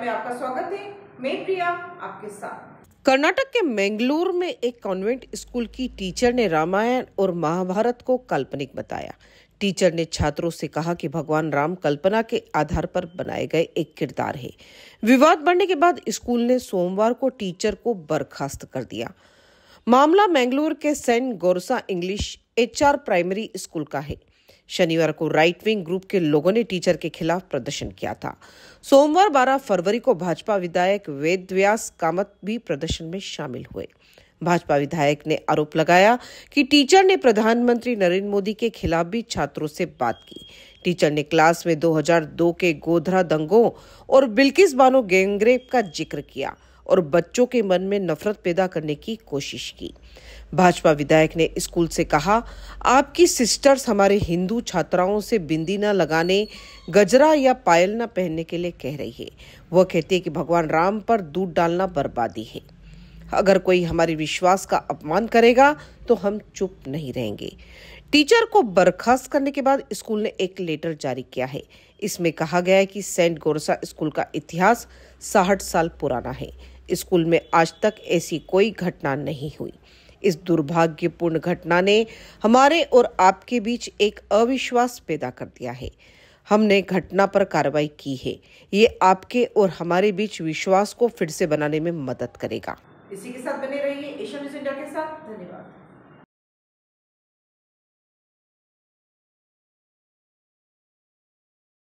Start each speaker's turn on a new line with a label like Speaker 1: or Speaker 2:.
Speaker 1: में आपका स्वागत है मैं प्रिया आपके साथ कर्नाटक के मैंगलोर में एक कॉन्वेंट स्कूल की टीचर ने रामायण और महाभारत को काल्पनिक बताया टीचर ने छात्रों से कहा कि भगवान राम कल्पना के आधार पर बनाए गए एक किरदार है विवाद बढ़ने के बाद स्कूल ने सोमवार को टीचर को बर्खास्त कर दिया मामला मैंगलोर के saint Gerosa English HR primary school का है शनिवार को राइट विंग ग्रुप के लोगों ने टीचर के खिलाफ प्रदर्शन किया था सोमवार 12 फरवरी को भाजपा विधायक वेद व्यास कामत भी प्रदर्शन में शामिल हुए भाजपा विधायक ने आरोप लगाया कि टीचर ने प्रधानमंत्री नरेंद्र मोदी के खिलाफ भी छात्रों से बात की टीचर ने क्लास में 2002 के गोधरा दंगों और बिल्किस बानो गैंगरेप का जिक्र किया और बच्चों के मन में नफरत पैदा करने की कोशिश की भाजपा विधायक ने स्कूल से कहा आपकी सिस्टर्स हमारे हिंदू छात्राओं से बिंदी न लगाने गजरा या पायल न पहनने के लिए कह रही है वह कहती है कि भगवान राम पर दूध डालना बर्बादी है अगर कोई हमारे विश्वास का अपमान करेगा तो हम चुप नहीं रहेंगे टीचर को बर्खास्त करने के बाद स्कूल ने एक लेटर जारी किया है इसमें कहा गया है कि सेंट गोरसा स्कूल का इतिहास साठ साल पुराना है स्कूल में आज तक ऐसी कोई घटना नहीं हुई इस दुर्भाग्यपूर्ण घटना ने हमारे और आपके बीच एक अविश्वास पैदा कर दिया है हमने घटना पर कार्रवाई की है ये आपके और हमारे बीच विश्वास को फिर से बनाने में मदद करेगा इसी के साथ बने रहिए एशिया न्यूज इंडिया के साथ धन्यवाद